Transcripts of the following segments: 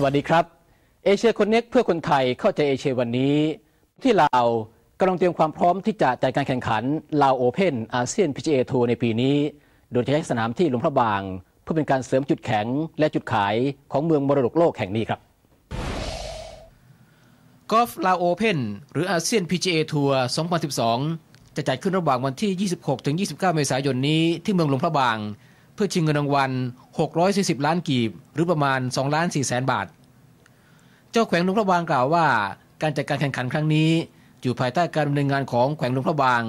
สวัสดีครับเอเชียคนเน็กเพื่อคนไทยเข้าใจเอเชียวันนี้ ที่ลาวกำลังเตรียมความพร้อมที่จะจัดการแข่งขันลาวโอเพนอาเซียนพีจีเอทัวร์ในปีนี้โดยใช้สนามที่หลวงพระบาง เพื่อเป็นการเสริมจุดแข็งและจุดขายของเมืองมรดกโลกแห่งนี้ครับกอล์ฟลาวโอเพนหรืออาเซียนพีีเอทัวร์ 2012 จะจัดขึ้นระหว่างวันที่ 26-29 เมษายนนี้ที่เมืองหลวงพระบางพื่อชิงเงินรางวัล640 ล้านกีบ หรือประมาณ2ล้าน4แสนบาท เจ้าแขวงหลวงพระบางกล่าวว่า การจัดการแข่งขันครั้งนี้ อยู่ภายใต้การดำเนินงานของแขวงหลวงพระบาง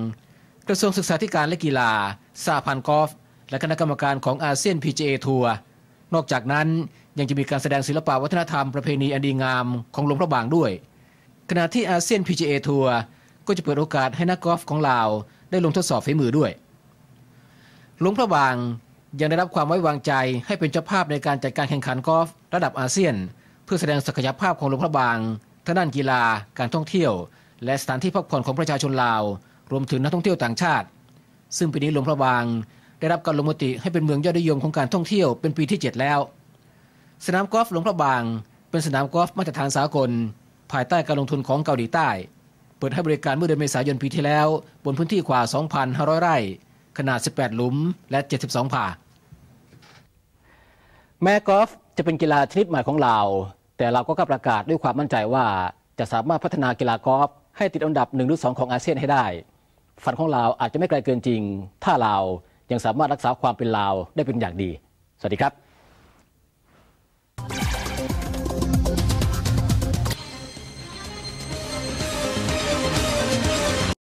กระทรวงศึกษาธิการและกีฬาสาพันกอล์ฟและคณะกรรมการของอาเซียน PGA ทัวร์นอกจากนั้นยังจะมีการแสดงศิลปวัฒนธรรมประเพณีอันดีงามของหลวงพระบางด้วย ขณะที่อาเซียน PGA ทัวร์ก็จะเปิดโอกาสให้นักกอล์ฟของลาวได้ลงทดสอบฝีมือด้วย หลวงพระบางยังได้รับความไว้วางใจให้เป็นเจ้าภาพในการจัดการแข่งขันกอล์ฟระดับอาเซียน เพื่อแสดงศักยภาพของหลวงพระบางทางด้านกีฬา การท่องเที่ยว และสถานที่พักผ่อนของประชาชนลาว รวมถึงนักท่องเที่ยวต่างชาติ ซึ่งปีนี้หลวงพระบาง ได้รับการลงมติให้เป็นเมืองยอดนิยมของการท่องเที่ยวเป็นปีที่7แล้วสนามกอล์ฟหลวงพระบาง เป็นสนามกอล์ฟมาตรฐานสากล ภายใต้การลงทุนของเกาหลีใต้เปิดให้บริการเมื่อเดือนเมษายนปีที่แล้วบนพื้นที่กว่า 2,500 ไร่ขนาด 18 หลุม และ 72 ผ่า แม้กอล์ฟจะเป็นกีฬาชนิดใหม่ของเรา แต่เราก็กล้าประกาศด้วยความมั่นใจว่าจะสามารถพัฒนากีฬากอล์ฟให้ติดอันดับ1หรือ2ของอาเซียนให้ได้ ฝันของเราอาจจะไม่ไกลเกินจริง ถ้าเรา ยังสามารถรักษาความเป็นลาวได้เป็นอย่างดี สวัสดีครับ